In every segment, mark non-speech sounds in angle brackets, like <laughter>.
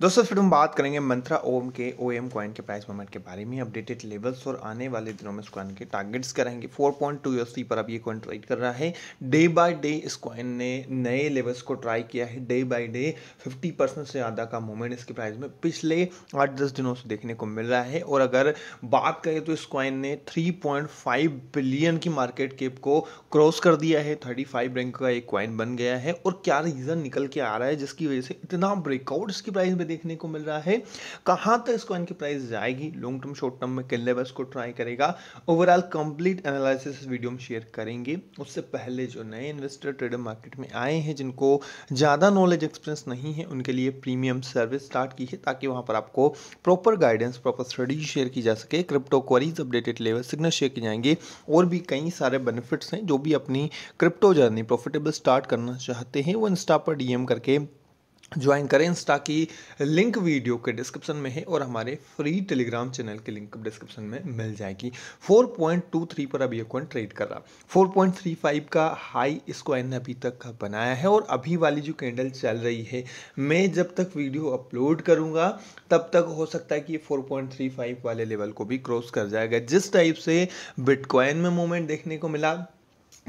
दोस्तों फिर हम बात करेंगे Mantra OM O M coin कॉइन के प्राइस मूवमेंट के बारे में अपडेटेड लेवल्स और आने वाले दिनों में इस कॉइन के टारगेट्स करेंगे 4.2 पॉइंट पर अब ये कॉइन ट्रेड कर रहा है डे बाय डे इस कॉइन ने नए लेवल्स को ट्राई किया है डे बाय डे 50 परसेंट से ज़्यादा का मूवमेंट इसके प्राइस में पिछले आठ दस दिनों से देखने को मिल रहा है और अगर बात करें तो इस कॉइन ने थ्री बिलियन की मार्केट केप को क्रॉस कर दिया है थर्टी रैंक का एक कॉइन बन गया है और क्या रीज़न निकल के आ रहा है जिसकी वजह से इतना ब्रेकआउट इसकी प्राइस में देखने को मिल रहा है कहां तक इसको इनकी प्राइस जाएगी लॉन्ग टर्म शॉर्ट टर्म में किले बस को ट्राई करेगा ओवरऑल कंप्लीट एनालिसिस वीडियो में शेयर करेंगे उससे पहले जो नए इन्वेस्टर ट्रेडर मार्केट में आए हैं जिनको ज़्यादा नॉलेज एक्सपीरियंस नहीं है उनके लिए प्रीमियम सर्विस स्टार्ट की है ताकि वहां पर आपको proper guidance proper study share की जा सके crypto queries updated level signal share किए जाएंगे और भी कई सारे बेनिफिट्स हैं जो भी अपनी क्रिप्टो जर्नी प्रॉफिटेबल स्टार्ट करना चाहते हैं वो इंस्टा पर डीएम करके ज्वाइन करें इंस्टा की लिंक वीडियो के डिस्क्रिप्शन में है और हमारे फ्री टेलीग्राम चैनल की लिंक डिस्क्रिप्शन में मिल जाएगी 4.23 पर अभी ये कॉइन ट्रेड कर रहा 4.35 का हाई इसको एन अभी तक का बनाया है और अभी वाली जो कैंडल चल रही है मैं जब तक वीडियो अपलोड करूँगा तब तक हो सकता है कि ये पॉइंट वाले लेवल को भी क्रॉस कर जाएगा जिस टाइप से बिटकॉइन में मूवमेंट देखने को मिला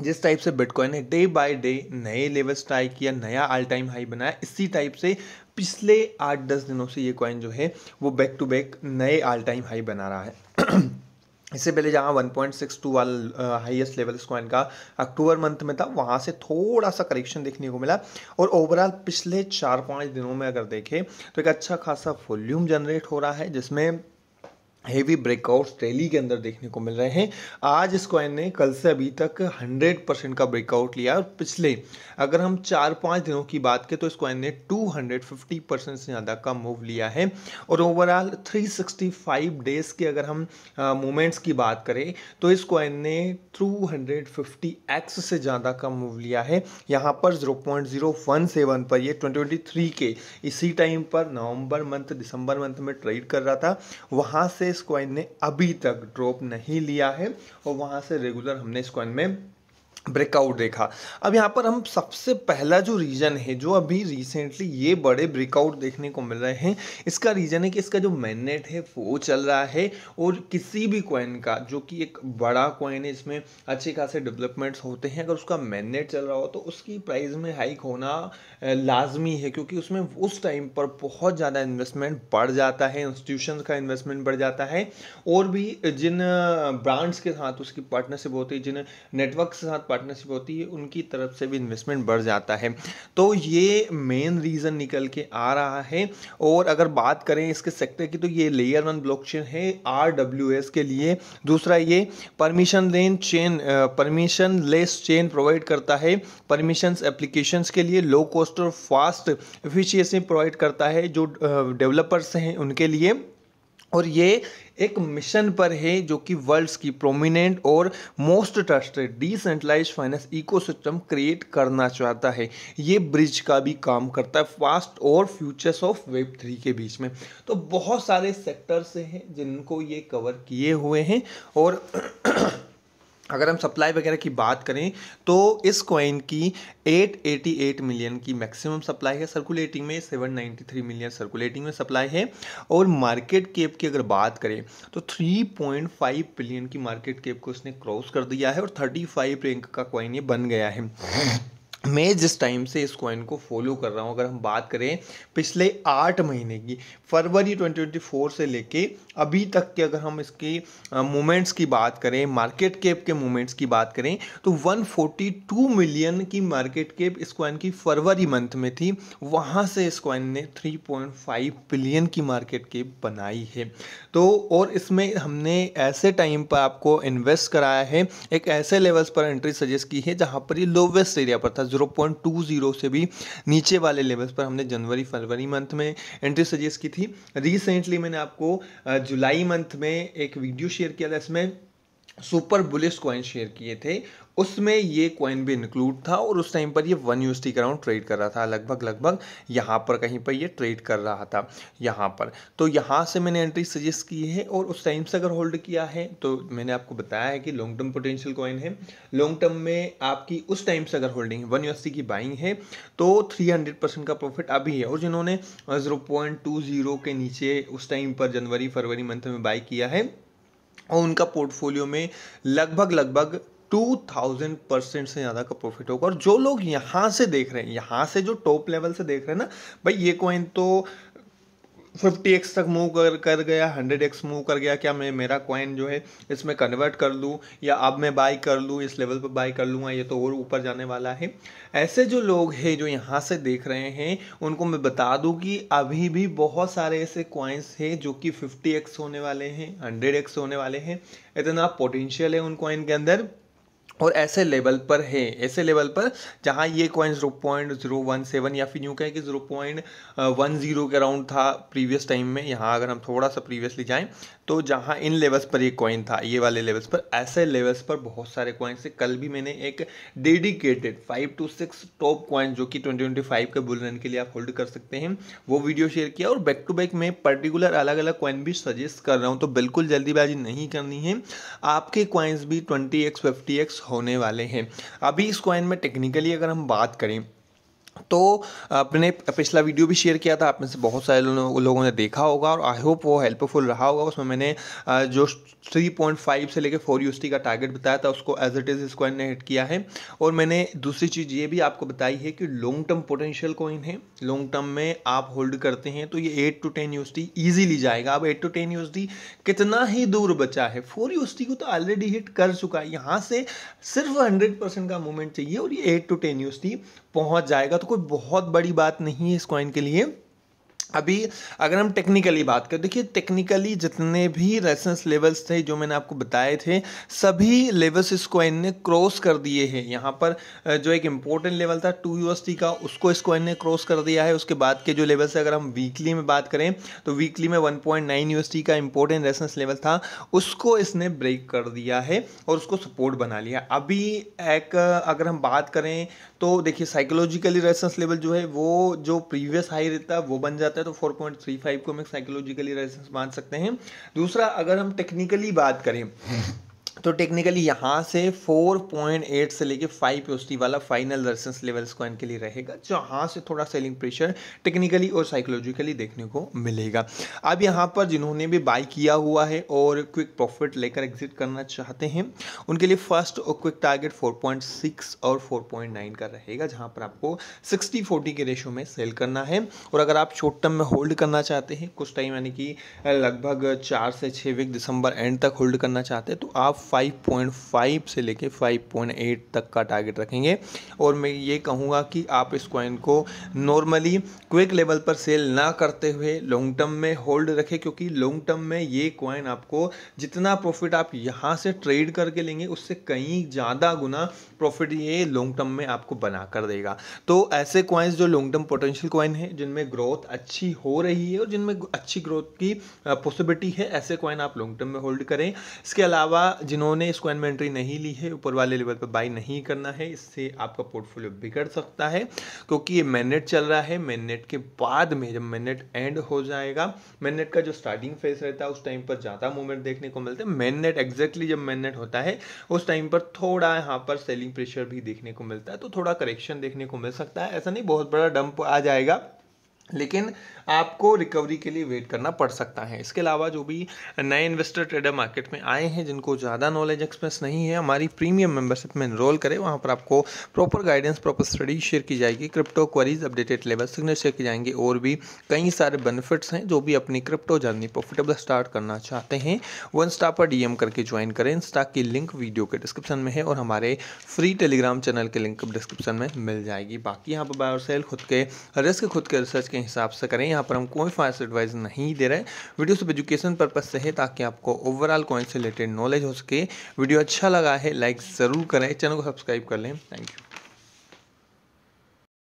जिस टाइप से बिटकॉइन ने डे बाय डे नए लेवल स्ट्राइक किया नया ऑल टाइम हाई बनाया इसी टाइप से पिछले आठ दस दिनों से ये कॉइन जो है वो बैक टू बैक नए ऑल टाइम हाई बना रहा है <clears throat> इससे पहले जहाँ 1.62 वाला हाईएस्ट लेवल इस कॉइन का अक्टूबर मंथ में था वहाँ से थोड़ा सा करेक्शन देखने को मिला और ओवरऑल पिछले चार पाँच दिनों में अगर देखें तो एक अच्छा खासा वॉल्यूम जनरेट हो रहा है जिसमें हैवी ब्रेकआउट्स डेली के अंदर देखने को मिल रहे हैं आज इस कॉइन ने कल से अभी तक 100 परसेंट का ब्रेकआउट लिया और पिछले अगर हम चार पाँच दिनों की बात करें तो इस कॉइन ने 250 परसेंट से ज़्यादा का मूव लिया है और ओवरऑल 365 डेज के अगर हम मोमेंट्स की बात करें तो इस कॉइन ने एक्स से ज़्यादा का मूव लिया है यहाँ पर जीरो पर यह ट्वेंटी के इसी टाइम पर नवम्बर मंथ दिसंबर मंथ में ट्रेड कर रहा था वहाँ से इस कॉइन ने अभी तक ड्रॉप नहीं लिया है और वहाँ से रेगुलर हमने इस कॉइन में ब्रेकआउट देखा अब यहाँ पर हम सबसे पहला जो रीज़न है जो अभी रिसेंटली ये बड़े ब्रेकआउट देखने को मिल रहे हैं इसका रीज़न है कि इसका जो मैनेट है वो चल रहा है और किसी भी कॉइन का जो कि एक बड़ा कॉइन है इसमें अच्छे खासे डेवलपमेंट्स होते हैं अगर उसका मैनेट चल रहा हो तो उसकी प्राइस में हाइक होना लाजमी है क्योंकि उसमें उस टाइम पर बहुत ज़्यादा इन्वेस्टमेंट बढ़ जाता है इंस्टीट्यूशन का इन्वेस्टमेंट बढ़ जाता है और भी जिन ब्रांड्स के साथ उसकी पार्टनरशिप होती है जिन नेटवर्क के साथ पार्टनरशिप होती है उनकी तरफ से भी इन्वेस्टमेंट बढ़ जाता है तो ये मेन रीज़न निकल के आ रहा है और अगर बात करें इसके सेक्टर की तो ये लेयर वन ब्लॉकचेन है आर के लिए दूसरा ये परमिशन लेन chain permissionless chain provide करता है परमिशन एप्लीकेशन के लिए लो कॉस्ट और फास्ट एफिशिएंसी प्रोवाइड करता है जो डेवलपर्स हैं उनके लिए और ये एक मिशन पर है जो कि वर्ल्ड्स की प्रोमिनेंट और most trusted decentralize finance ecosystem create करना चाहता है ये ब्रिज का भी काम करता है फास्ट और फ्यूचर्स ऑफ वेब थ्री के बीच में तो बहुत सारे सेक्टर्स हैं जिनको ये कवर किए हुए हैं और अगर हम सप्लाई वगैरह की बात करें तो इस कॉइन की 888 मिलियन की मैक्सिमम सप्लाई है सर्कुलेटिंग में 793 मिलियन सर्कुलेटिंग में सप्लाई है और मार्केट केप की अगर बात करें तो 3.5 बिलियन की मार्केट केप को इसने क्रॉस कर दिया है और 35 रैंक का कॉइन ये बन गया है मैं जिस टाइम से इस कॉइन को फॉलो कर रहा हूँ अगर हम बात करें पिछले आठ महीने की फरवरी 2024 से लेके अभी तक के अगर हम इसकी मूवमेंट्स की बात करें मार्केट कैप के मूवमेंट्स की बात करें तो 142 मिलियन की मार्केट कैप इस कॉइन की फरवरी मंथ में थी वहाँ से इस कॉइन ने 3.5 बिलियन की मार्केट कैप बनाई है तो और इसमें हमने ऐसे टाइम पर आपको इन्वेस्ट कराया है एक ऐसे लेवल्स पर एंट्री सजेस्ट की है जहाँ पर ये लोवेस्ट एरिया पर था 0.20 से भी नीचे वाले लेवल्स पर हमने जनवरी फरवरी मंथ में एंट्री सजेस्ट की थी रिसेंटली मैंने आपको जुलाई मंथ में एक वीडियो शेयर किया था इसमें सुपर बुलिस कॉइन शेयर किए थे उसमें ये कॉइन भी इंक्लूड था और उस टाइम पर ये वन यू का राउंड ट्रेड कर रहा था लगभग लगभग यहाँ पर कहीं पर ये ट्रेड कर रहा था यहाँ पर तो यहाँ से मैंने एंट्री सजेस्ट की है और उस टाइम से अगर होल्ड किया है तो मैंने आपको बताया है कि लॉन्ग टर्म पोटेंशियल कॉइन है लॉन्ग टर्म में आपकी उस टाइम से अगर होल्डिंग है वन यू की बाइंग है तो थ्री हंड्रेड परसेंट का प्रॉफिट अभी है और जिन्होंने ज़ीरो पॉइंट टू जीरो के नीचे उस टाइम पर जनवरी फरवरी मंथ में बाई किया है और उनका पोर्टफोलियो में लगभग लगभग टू थाउजेंड परसेंट से ज़्यादा का प्रॉफिट होगा और जो लोग यहाँ से देख रहे हैं यहाँ से जो टॉप लेवल से देख रहे हैं ना भाई ये कॉइन तो फिफ्टी एक्स तक मूव कर कर गया हंड्रेड एक्स मूव कर गया क्या मैं मेरा कॉइन जो है इसमें कन्वर्ट कर लूँ या अब मैं बाई कर लूँ इस लेवल पर बाई कर लूँगा ये तो और ऊपर जाने वाला है ऐसे जो लोग हैं जो यहाँ से देख रहे हैं उनको मैं बता दूँ कि अभी भी बहुत सारे ऐसे कॉइन्स हैं जो कि फिफ्टी एक्स होने वाले हैं हंड्रेड एक्स होने वाले हैं इतना पोटेंशियल है उन कॉइन के अंदर और ऐसे लेवल पर है ऐसे लेवल पर जहाँ ये coin zero point zero one seven या फिर यूँ कहें कि ज़ीरो पॉइंट वन ज़ीरो के अराउंड था प्रीवियस टाइम में यहाँ अगर हम थोड़ा सा प्रीवियसली जाएँ तो जहाँ इन लेवल्स पर ये कॉइन था ये वाले लेवल्स पर ऐसे लेवल्स पर बहुत सारे कॉइन्स थे कल भी मैंने एक dedicated five to six top coin जो कि ट्वेंटी ट्वेंटी फाइव के बुल रन के लिए आप होल्ड कर सकते हैं वो वीडियो शेयर किया और बैक टू बैक मैं पर्टिकुलर अलग अलग कॉइन भी सजेस्ट कर रहा हूँ तो बिल्कुल जल्दीबाजी नहीं करनी है आपके कॉइन्स भी ट्वेंटी एक्स फिफ्टी एक्स होने वाले हैं अभी इस कॉइन में टेक्निकली अगर हम बात करें तो आपने पिछला वीडियो भी शेयर किया था आप में से बहुत सारे लोगों ने देखा होगा और आई होप वो हेल्पफुल रहा होगा उसमें मैंने जो 3.5 से लेकर 4 यूएसटी का टारगेट बताया था उसको एज इट इज़ इसको इन्हें हिट किया है और मैंने दूसरी चीज़ ये भी आपको बताई है कि लॉन्ग टर्म पोटेंशियल कॉइन है लॉन्ग टर्म में आप होल्ड करते हैं तो ये eight to ten USDT easily जाएगा अब एट टू टेन यूएसटी कितना ही दूर बचा है फोर यूएसटी को तो ऑलरेडी हिट कर चुका है यहाँ से सिर्फ हंड्रेड परसेंट का मूवमेंट चाहिए और ये एट टू टेन यूएसटी पहुंच जाएगा तो कोई बहुत बड़ी बात नहीं है इस कॉइन के लिए अभी अगर हम टेक्निकली बात करें देखिए टेक्निकली जितने भी रेसेंस लेवल्स थे जो मैंने आपको बताए थे सभी लेवल्स इस कॉइन ने क्रॉस कर दिए हैं यहाँ पर जो एक इम्पोर्टेंट लेवल था टू यू का उसको इस कॉइन ने क्रॉस कर दिया है उसके बाद के जो लेवल्स है अगर हम वीकली में बात करें तो वीकली में वन पॉइंट नाइन का इम्पोर्टेंट रेसेंस लेवल था उसको इसने ब्रेक कर दिया है और उसको सपोर्ट बना लिया अभी एक अगर हम बात करें तो देखिए साइकोलॉजिकली रेसेंस लेवल जो है वो जो प्रीवियस हाई रहता है वो बन जाता जाता है तो 4.35 को हम साइकोलॉजिकली रेजिस्टेंस मान सकते हैं दूसरा अगर हम टेक्निकली बात करें तो टेक्निकली यहाँ से 4.8 से लेके 5 पीएसटी वाला फाइनल दर्शन लेवल्स को के लिए रहेगा जहाँ से थोड़ा सेलिंग प्रेशर टेक्निकली और साइकोलॉजिकली देखने को मिलेगा अब यहाँ पर जिन्होंने भी बाई किया हुआ है और क्विक प्रॉफिट लेकर एग्जिट करना चाहते हैं उनके लिए फर्स्ट और क्विक टारगेट 4.6 और 4.9 का रहेगा जहाँ पर आपको सिक्सटी फोर्टी के रेशो में सेल करना है और अगर आप शॉर्ट टर्म में होल्ड करना चाहते हैं कुछ टाइम यानी कि लगभग चार से छः वीक दिसंबर एंड तक होल्ड करना चाहते हैं तो आप 5.5 से लेके 5.8 तक का टारगेट रखेंगे और मैं ये कहूँगा कि आप इस कॉइन को नॉर्मली क्विक लेवल पर सेल ना करते हुए लॉन्ग टर्म में होल्ड रखें क्योंकि लॉन्ग टर्म में ये कॉइन आपको जितना प्रॉफिट आप यहाँ से ट्रेड करके लेंगे उससे कहीं ज़्यादा गुना प्रॉफिट ये लॉन्ग टर्म में आपको बना कर देगा तो ऐसे कॉइन्स जो लॉन्ग टर्म पोटेंशियल कॉइन है जिनमें ग्रोथ अच्छी हो रही है और जिनमें अच्छी ग्रोथ की पॉसिबिलिटी है ऐसे कॉइन आप लॉन्ग टर्म में होल्ड करें इसके अलावा जिन जिन्होंने इसको इन्वेंट्री नहीं ली है ऊपर वाले लेवल पर बाई नहीं करना है इससे आपका पोर्टफोलियो बिगड़ सकता है क्योंकि ये मैनेट चल रहा है मैनेट के बाद में जब मैनेट एंड हो जाएगा मैनेट का जो स्टार्टिंग फेज रहता है उस टाइम पर ज़्यादा मूवमेंट देखने को मिलता है मैनेट एग्जैक्टली जब मैनेट होता है उस टाइम पर थोड़ा यहाँ पर सेलिंग प्रेशर भी देखने को मिलता है तो थोड़ा करेक्शन देखने को मिल सकता है ऐसा नहीं बहुत बड़ा डंप आ जाएगा लेकिन आपको रिकवरी के लिए वेट करना पड़ सकता है इसके अलावा जो भी नए इन्वेस्टर ट्रेडर मार्केट में आए हैं जिनको ज़्यादा नॉलेज एक्सप्रेस नहीं है हमारी प्रीमियम मेंबरशिप में इनरोल करें वहाँ पर आपको proper guidance proper study share की जाएगी crypto queries updated level signal share की जाएंगे और भी कई सारे बेनिफिट्स हैं जो भी अपनी क्रिप्टो जर्नी प्रॉफिटेबल स्टार्ट करना चाहते हैं वो इंस्टा पर डी करके ज्वाइन करें इंस्टा की लिंक वीडियो के डिस्क्रिप्शन में है और हमारे फ्री टेलीग्राम चैनल के लिंक डिस्क्रिप्शन में मिल जाएगी बाकी यहाँ पर बायोसेल सेल खुद के रिस्क खुद के रिसर्च के के हिसाब से करें यहाँ पर हम कोई फास्ट एडवाइस नहीं दे रहे वीडियो सिर्फ एजुकेशन पर्पज से है ताकि आपको ओवरऑल कॉइन से रिलेटेड नॉलेज हो सके वीडियो अच्छा लगा है लाइक ज़रूर करें चैनल को सब्सक्राइब कर लें थैंक यू